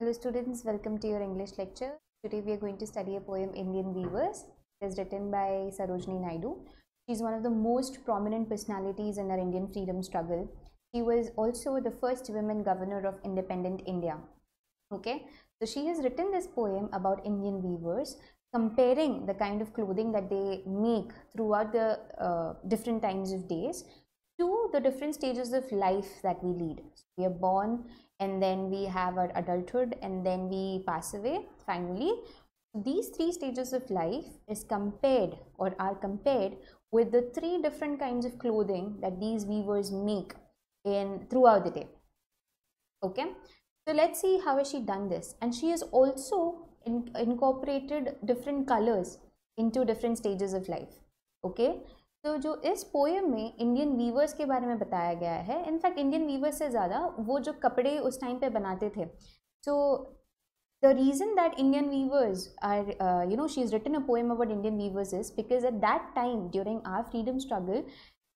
Hello students, welcome to your English lecture. Today we are going to study a poem Indian Weavers. It is written by Sarojini Naidu. She is one of the most prominent personalities in our Indian freedom struggle. She was also the first woman governor of independent India. Okay, so she has written this poem about Indian weavers comparing the kind of clothing that they make throughout the uh, different times of days to the different stages of life that we lead. So we are born and then we have our adulthood and then we pass away finally. These three stages of life is compared or are compared with the three different kinds of clothing that these weavers make in throughout the day. Okay, so let's see how has she done this and she has also in, incorporated different colors into different stages of life. Okay, तो जो इस poem में Indian viewers के बारे में बताया गया है इनफैक्ट इंडियन वीवर्स से ज़्यादा वो जो कपड़े उस टाइम पे बनाते थे so the reason that Indian weavers are you know she is written a poem about Indian weavers is because at that time during our freedom struggle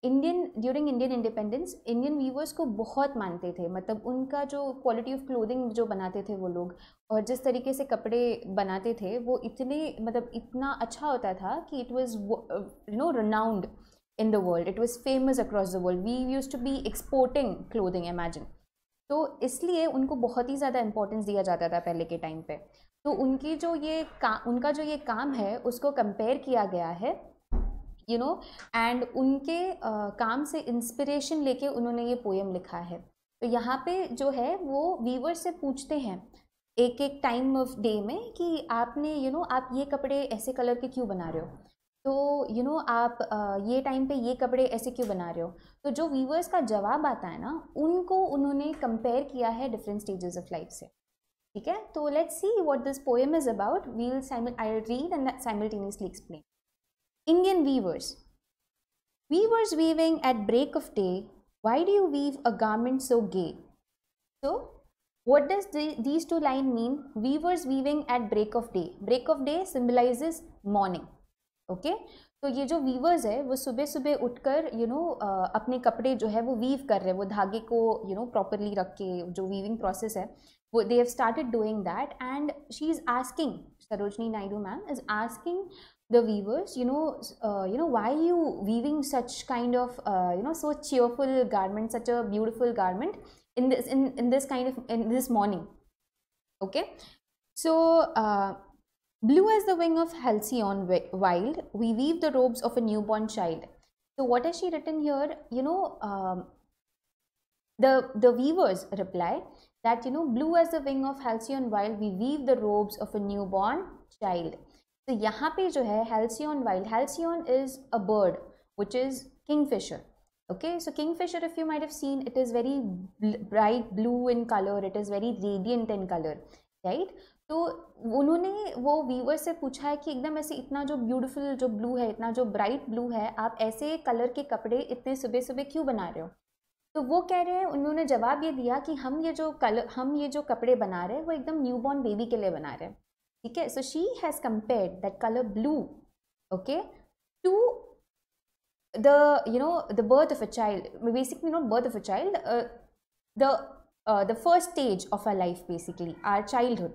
Indian during Indian independence Indian weavers को बहुत मानते थे मतलब उनका जो quality of clothing जो बनाते थे वो लोग और जिस तरीके से कपड़े बनाते थे वो इतने मतलब इतना अच्छा होता था कि it was you know renowned in the world it was famous across the world we use to be exporting clothing imagine तो इसलिए उनको बहुत ही ज़्यादा इम्पोर्टेंस दिया जाता था पहले के टाइम पे तो उनकी जो ये का उनका जो ये काम है उसको कंपेयर किया गया है यू नो एंड उनके uh, काम से इंस्पिरेशन लेके उन्होंने ये पोएम लिखा है तो यहाँ पे जो है वो वीवर से पूछते हैं एक एक टाइम ऑफ डे में कि आपने यू you नो know, आप ये कपड़े ऐसे कलर के क्यों बना रहे हो तो यू you नो know, आप ये टाइम पे ये कपड़े ऐसे क्यों बना रहे हो तो जो वीवर्स का जवाब आता है ना उनको उन्होंने कंपेयर किया है डिफरेंट स्टेजेस ऑफ लाइफ से ठीक है तो let's see what this poem is about we'll I read and simultaneously explain Indian weavers. Weavers weaving at break of day, why do you weave a garment so gay? So, what does these two lines mean? Weavers weaving at break of day. Break of day symbolizes morning. Okay? So, ye jo weavers hai, wo subay subay utkar, you know, uh, apne kapde jo hai, wo weave kar rahe, wo dhage ko, you know, properly rakke, jo weaving process hai, they have started doing that and she's asking, Sarojini Naidu ma'am, is asking, the weavers you know uh, you know why you weaving such kind of uh, you know so cheerful garment such a beautiful garment in this in, in this kind of in this morning okay so uh, blue as the wing of halcyon wild we weave the robes of a newborn child so what has she written here you know um, the the weavers reply that you know blue as the wing of halcyon wild we weave the robes of a newborn child तो यहाँ पे जो है halcyon wild halcyon is a bird which is kingfisher okay so kingfisher if you seen seen it is very bright blue in colour it is very radiant in colour right तो उन्होंने वो viewer से पूछा है कि एकदम ऐसे इतना जो ब्यूटीफुल जो ब्लू है इतना जो ब्राइट ब्लू है आप ऐसे कलर के कपड़े इतने सुबह सुबह क्यों बना रहे हो तो वो कह रहे हैं उन्होंने जवाब ये दिया कि हम ये जो कलर हम ये जो कपड़े बना रहे हैं वो एकदम न्यू बॉर्न बेबी के लिए बना रहे हैं okay so she has compared that color blue okay to the you know the birth of a child basically not birth of a child uh, the uh, the first stage of our life basically our childhood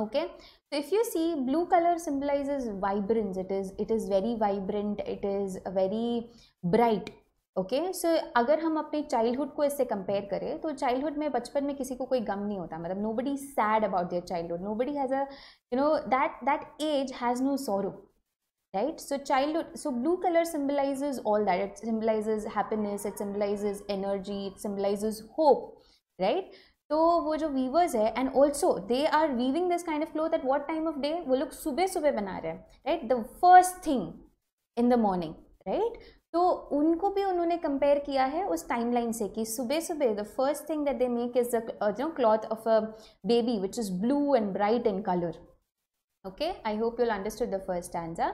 okay so if you see blue color symbolizes vibrance it is it is very vibrant it is very bright okay okay, so so, अगर हम अपने childhood को इससे compare करें तो childhood में बचपन में किसी को कोई गम नहीं होता मतलब nobody sad about their childhood nobody has a you know that that age has no sorrow right so childhood so blue colour symbolises all that it symbolises happiness it symbolises energy it symbolise hope right तो वो जो weavers है and also they are weaving this kind of cloth at what time of day वो लोग सुबह सुबह बना रहे हैं right the first thing in the morning right तो उनको भी उन्होंने कंपेयर किया है उस टाइमलाइन से कि सुबह सुबह the first thing that they make is no cloth of a baby which is blue and bright in colour okay I hope you'll understood the first stanza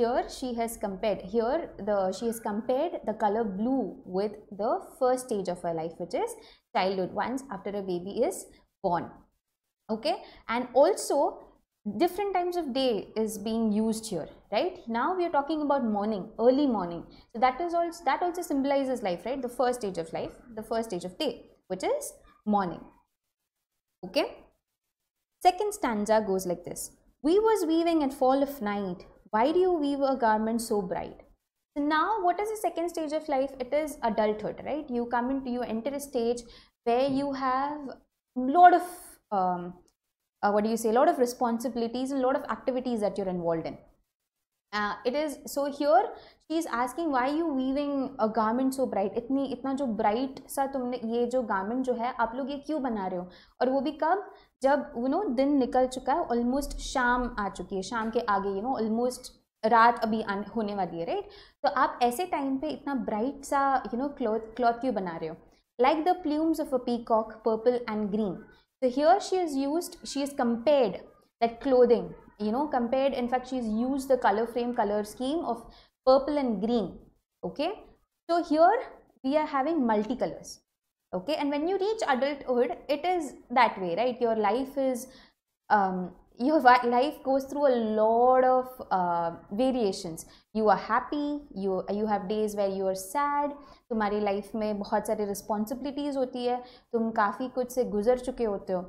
here she has compared here the she has compared the colour blue with the first stage of a life which is childhood once after a baby is born okay and also different times of day is being use here right now we are talking about morning early morning so that is also that also symbolizes life right the first stage of life the first stage of day which is morning okay second stanza goes like this we was weaving at fall of night why do you weave a garment so bright so now what is the second stage of life it is adulthood right you come into you enter a stage where you have a lot of um, uh, what do you say a lot of responsibilities and a lot of activities that you're involved in it is so here here is asking why you weaving a a so bright इतनी इतना जो bright सा तुमने ये जो garment जो है आप लोग ये क्यों बना रहे हो और वो भी कब जब यू नो दिन निकल चुका है ऑलमोस्ट शाम आ चुकी है शाम के आगे यू नो ऑलमोस्ट रात अभी आने होने वाली है राइट तो आप ऐसे टाइम पे इतना ब्राइट सा यू नो क्लॉथ क्लॉथ क्यों बना रहे हो like the plumes of a peacock purple and green So here she is use she is compared like clothing you know compared in fact she's used the color frame color scheme of purple and green okay so here we are having multicolors okay and when you reach adulthood it is that way right your life is um, your life goes through a lot of uh, variations you are happy you you have days where you are sad Tumhari life mein bahut सारी responsibilities hoti hai. Tum kafi kuch se guzar chuke hote ho.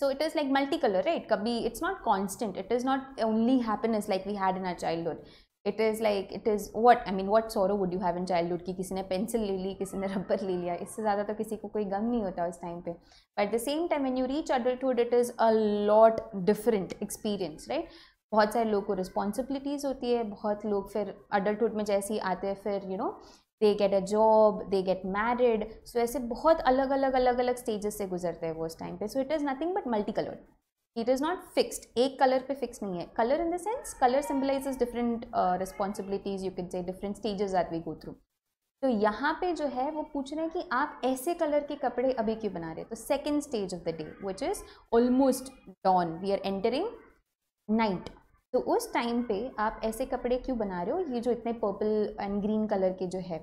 So it is like multicolor, right? Kabhi, it's not constant. It is not only happiness like we had in our childhood. It is like it is what I mean. What sorrow would you have in childhood? कि किसी ने pencil ले ली, किसी ने rubber ले लिया. इससे ज़्यादा तो किसी को कोई गम नहीं होता उस time पे. But at the same time, when you reach adulthood, it is a lot different experience, right? बहुत सारे लोग को रिस्पॉन्सिबिलिटीज़ होती है बहुत लोग फिर अडल्टहुड में जैसे ही आते हैं you know, they get a job they get married so ऐसे बहुत अलग अलग अलग अलग स्टेजेस से गुजरते हैं वो उस टाइम पे so it is nothing but multi colour it is not fixed एक कलर पे फिक्स नहीं है colour in the sense colour symbolise different responsibilities you can say different stages are we go through तो यहाँ पे जो है वो पूछ रहे हैं कि आप ऐसे कलर के कपड़े अभी क्यों बना रहे हैं तो second stage of the day which is almost dawn we are entering night तो उस टाइम पे आप ऐसे कपड़े क्यों बना रहे हो ये जो इतने पर्पल एंड ग्रीन कलर के जो है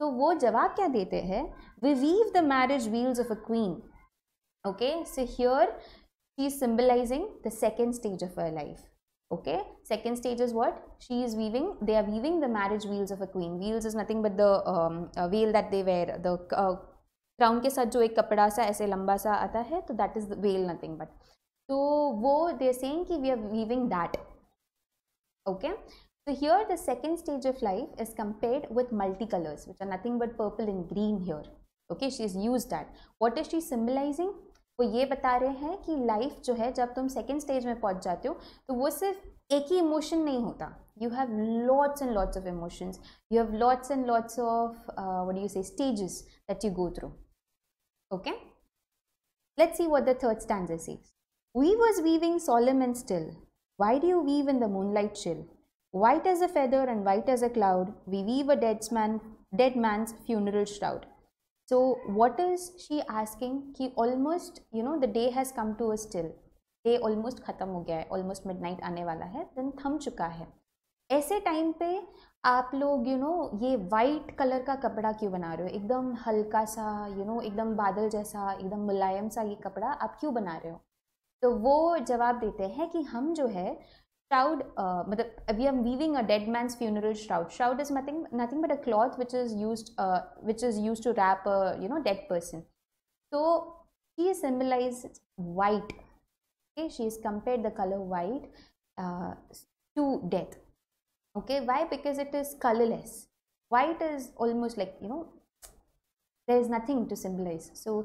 तो वो जवाब क्या देते हैं we weave the marriage veils of a queen okay so here she is the second stage of our life okay second stage is what she is weaving they are weaving the marriage veils of a queen veils is nothing but the veil that they wear the crown के साथ जो एक कपड़ा सा ऐसे लंबा सा आता है तो that is the veil nothing but तो वो दे सेंग कि we are weaving that okay so here the second stage of life is compared with multicolors which are nothing but purple and green here okay she has used that what is she symbolizing वो ये बता रहे हैं कि life जो है जब तुम सेकेंड स्टेज में पहुंच जाते हो तो वो सिर्फ एक ही इमोशन नहीं होता you have lots and lots of emotions you have lots and lots of what you say stages that you go through okay let's see what the third We was weaving solemn and still, Why do you weave in the moonlight chill? White as a feather and white as a cloud, we weave a dead, man, dead man's funeral shroud. So what is she asking? Ki almost you know the day has come to a still. Day almost khatam ho gaya hai. almost midnight aane wala hai. Then tham chuka hai. ऐसे time पे आप लोग you you know know, ये white colour का कपड़ा क्यों बना रहे हो एकदम हल्का सा यू you नो know, एकदम बादल जैसा एकदम मुलायम सा ये कपड़ा आप क्यों बना रहे हो तो वो जवाब देते हैं कि हम जो है shroud मतलब we are weaving a dead man's funeral shroud shroud is nothing nothing but a cloth which is used which is used to wrap a you know dead person so she symbolizes white okay she is compared the color white uh, to death okay why because it is colorless white is almost like you know there is nothing to symbolize so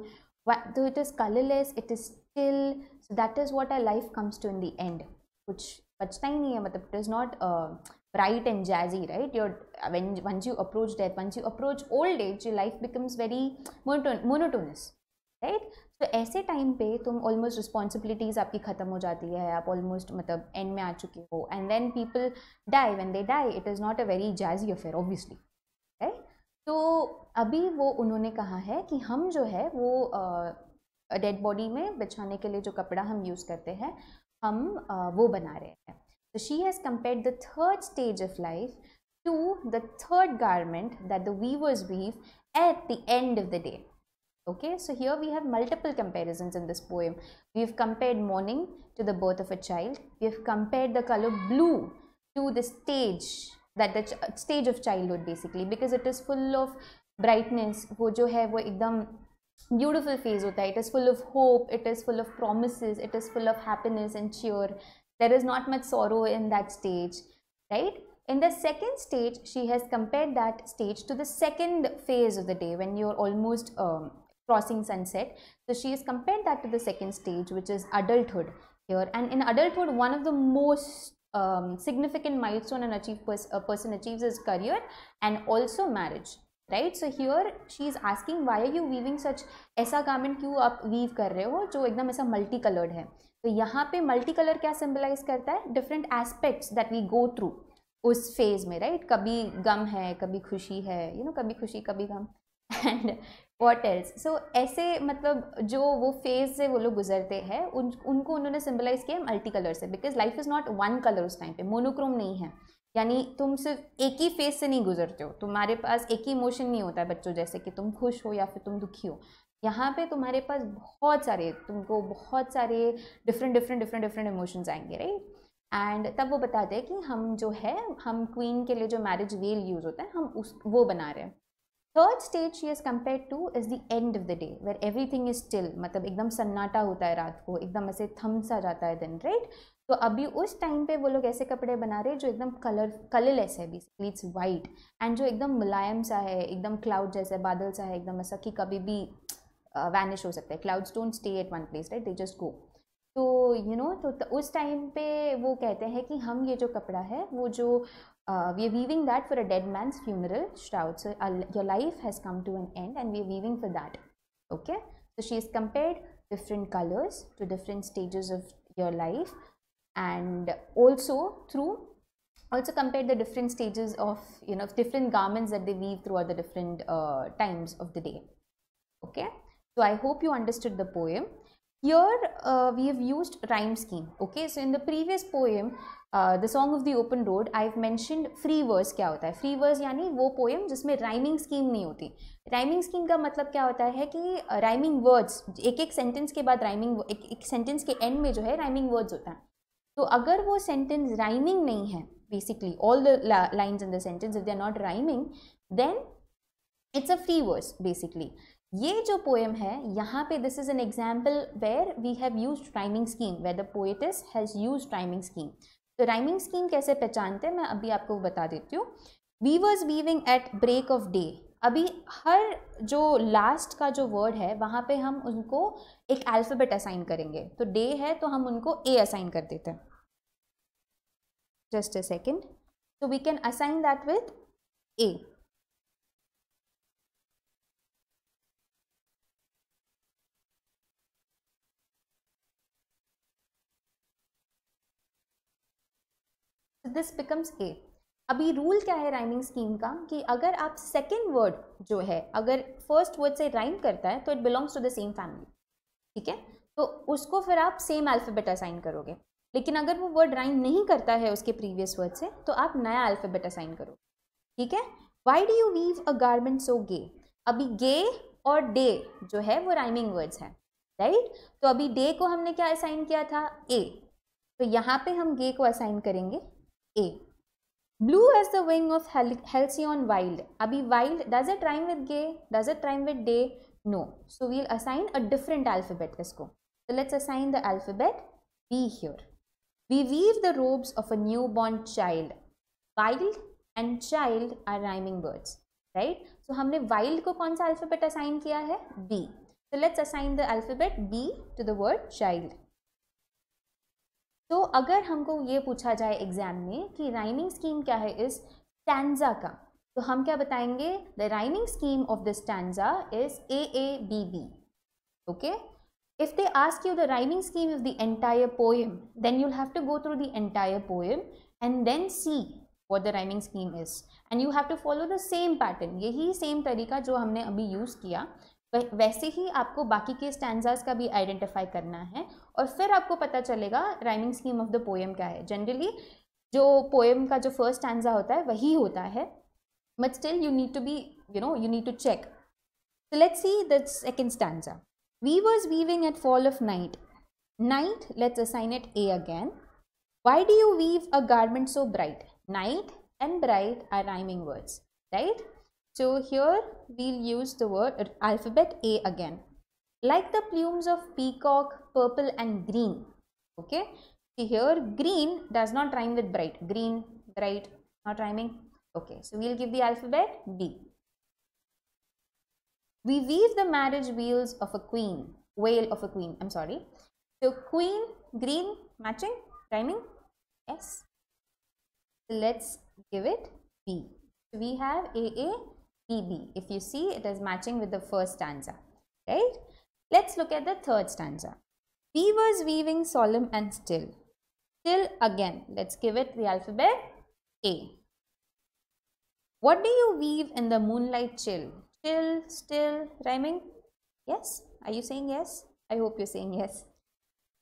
what, though it is colorless it is skill so that is what our life comes to in the end कुछ बचता ही नहीं है मतलब it is not bright and jazzy right your when once you approach death once you approach old age your life becomes very monotonous right तो ऐसे time पे तुम almost responsibilities आपकी ख़त्म हो जाती है आप ऑलमोस्ट मतलब एंड में आ चुके हो and then people die when they die it is not a very jazzy affair obviously right तो अभी वो उन्होंने कहा है कि हम जो है वो uh, डेड बॉडी में बिछाने के लिए जो कपड़ा हम यूज़ करते हैं हम uh, वो बना रहे हैं तो she has compare the third stage of life to the third garment that the weavers weave at the end of the day okay so here we have multiple comparison in this poem we have compare morning to the birth of a child we have compare the colour blue to the stage that the stage of childhood basically because it is full of brightness वो जो है वो एकदम Beautiful phase with है It is full of hope. It is full of promises. It is full of happiness and cheer. There is not much sorrow in that stage, right? In the second stage, she has compared that stage to the second phase of the day when you're almost um, crossing sunset. So she has compared that to the second stage, which is adulthood here. And in adulthood, one of the most um, significant milestone an achieve pers a person achieves is career and also marriage. Right so here she is asking why are you weaving such ऐसा garment क्यों आप weave कर रहे हो जो एकदम ऐसा multi coloured है तो यहाँ पे मल्टी कलर क्या सिम्बलाइज करता है different aspects that we go through उस फेज में राइट right? कभी गम है कभी खुशी है यू you नो know, कभी खुशी कभी गम एंड वॉट एल्स सो ऐसे मतलब जो वो फेज से वो लोग गुजरते हैं उन उनको उन्होंने सिम्बलाइज किया मल्टी कलर से because life is not one colour उस टाइम पे मोनोक्रोम नहीं है यानी तुम सिर्फ एक ही फेज से नहीं गुजरते हो तुम्हारे पास एक ही इमोशन नहीं होता है बच्चों जैसे कि तुम खुश हो या फिर तुम दुखी हो यहाँ पे तुम्हारे पास बहुत सारे तुमको बहुत सारे different different different different emotions आएंगे राइट एंड तब वो बताते हैं कि हम जो है हम क्वीन के लिए जो मैरिज वेल यूज़ होता है हम उस वो बना रहे हैं third stage she is compare to is the end of the day where everything is still मतलब एकदम सन्नाटा होता है रात को एकदम ऐसे थम सा जाता है दिन राइट right? तो अभी उस टाइम पे वो लोग ऐसे कपड़े बना रहे हैं जो एकदम कलर कलरलेस है बेसिकली इट्स वाइट एंड जो एकदम मुलायम सा है एकदम क्लाउड जैसा बादल सा है एकदम ऐसा कि कभी भी वैनिश हो सकता है clouds don't stay at one place right they just go तो यू नो तो उस टाइम पे वो कहते हैं कि हम ये जो कपड़ा है वो जो we are weaving that for a dead man's funeral shroud so your life has come to an end and we are weaving for that okay so she is compared different colours to different stages of your life and also through also compare the different stages of you know different garments that they weave throughout the different uh, times of the day okay so i hope you understood the poem here uh, we have used rhyme scheme okay so in the previous poem uh, the song of the open road i've mentioned free verse kya hota hai free verse yani wo poem jisme rhyming scheme nahi hoti rhyming scheme ka matlab kya hota hai ki uh, rhyming words ek ek sentence ke baad rhyming ek ek sentence ke end mein jo hai rhyming words hota hai तो अगर वो sentence rhyming नहीं है basically all the lines in the sentence if they are not rhyming then it's a free verse basically ये जो poem है यहाँ पे this is an example where we have use timing scheme where the poetess has use rhyming scheme तो rhyming scheme कैसे पहचानते हैं मैं अभी आपको बता देती हूँ we was weaving at break of day अभी हर जो लास्ट का जो वर्ड है वहाँ पे हम उनको एक अल्फ़ाबेट असाइन करेंगे तो डे है तो हम उनको ए असाइन कर देते हैं जस्ट अ सेकेंड तो we can assign that with A this becomes A अभी रूल क्या है राइमिंग स्कीम का कि अगर आप सेकेंड वर्ड जो है अगर फर्स्ट वर्ड से राइम करता है तो it belongs to the same family ठीक है तो उसको फिर आप सेम अल्फ़ेबेट असाइन करोगे लेकिन अगर वो वर्ड राइम नहीं करता है उसके प्रीवियस वर्ड से तो आप नया अल्फ़ेबेट असाइन करो ठीक है why do you weave a garment so gay अभी गे और डे जो है वो राइमिंग वर्ड्स हैं राइट तो अभी डे को हमने क्या असाइन किया था ए तो यहाँ पे हम गे को असाइन करेंगे ए Blue as the wing of Hal halcyon wild. Abhi wild, does it rhyme with gay? Does it rhyme with day? No. So we'll assign a different alphabet. Isko. So let's assign the alphabet B here. We weave the robes of a newborn child. Wild and child are rhyming words. Right? So हमने wild को कौन alphabet assign किया B. So let's assign the alphabet B to the word child. तो अगर हमको ये पूछा जाए एग्जाम में कि राइमिंग स्कीम क्या है इस टैंजा का तो हम क्या बताएंगे the rhyming scheme of this stanza is A A B B okay if they ask you the rhyming scheme of the entire poem then you have to go through the entire poem and then see what the rhyming scheme is and you have to follow the same pattern यही same तरीका जो हमने अभी use किया वैसे ही आपको बाकी के स्टैंडर्स का भी आइडेंटिफाई करना है और फिर आपको पता चलेगा rhyming scheme of the poem क्या है जनरली जो पोएम का जो फर्स्ट स्टैंडा होता है वही होता है but still you need to be you know you need to check so let's see the second stanza we was weaving at fall of night night let's assign at A again why do you weave a garment so bright night and bright are rhyming words right So here we'll use the word alphabet A again. Like the plumes of peacock, purple and green. Okay. see here green does not rhyme with bright. Green, bright, not rhyming. Okay. So we'll give the alphabet B. We weave the marriage wheels of a queen. Whale of a queen. I'm sorry. So queen, green, matching, rhyming. Yes. let's give it B. we have A A if you see, it is matching with the first stanza, right? Let's look at the third stanza. Weavers weaving solemn and still. Still again, let's give it the alphabet A. What do you weave in the moonlight chill? Chill, still, rhyming? Yes? Are you saying yes? I hope you're saying yes.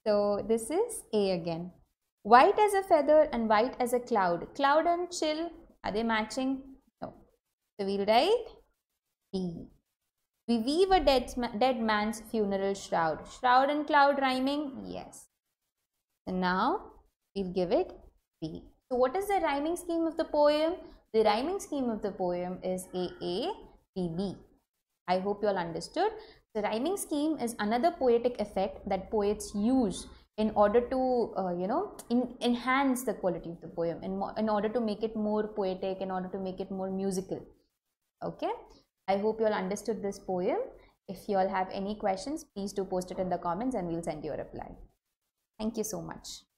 So this is A again. White as a feather and white as a cloud. Cloud and chill, are they matching? So we'll write B. We weave a dead, dead man's funeral shroud. Shroud and cloud rhyming? Yes. So now we'll give it B. So what is the rhyming scheme of the poem? The rhyming scheme of the poem is AA, I hope you all understood. The rhyming scheme is another poetic effect that poets use in order to, uh, you know, in, enhance the quality of the poem, in, in order to make it more poetic, in order to make it more musical okay i hope you all understood this poem if you all have any questions please do post it in the comments and we'll send you a reply thank you so much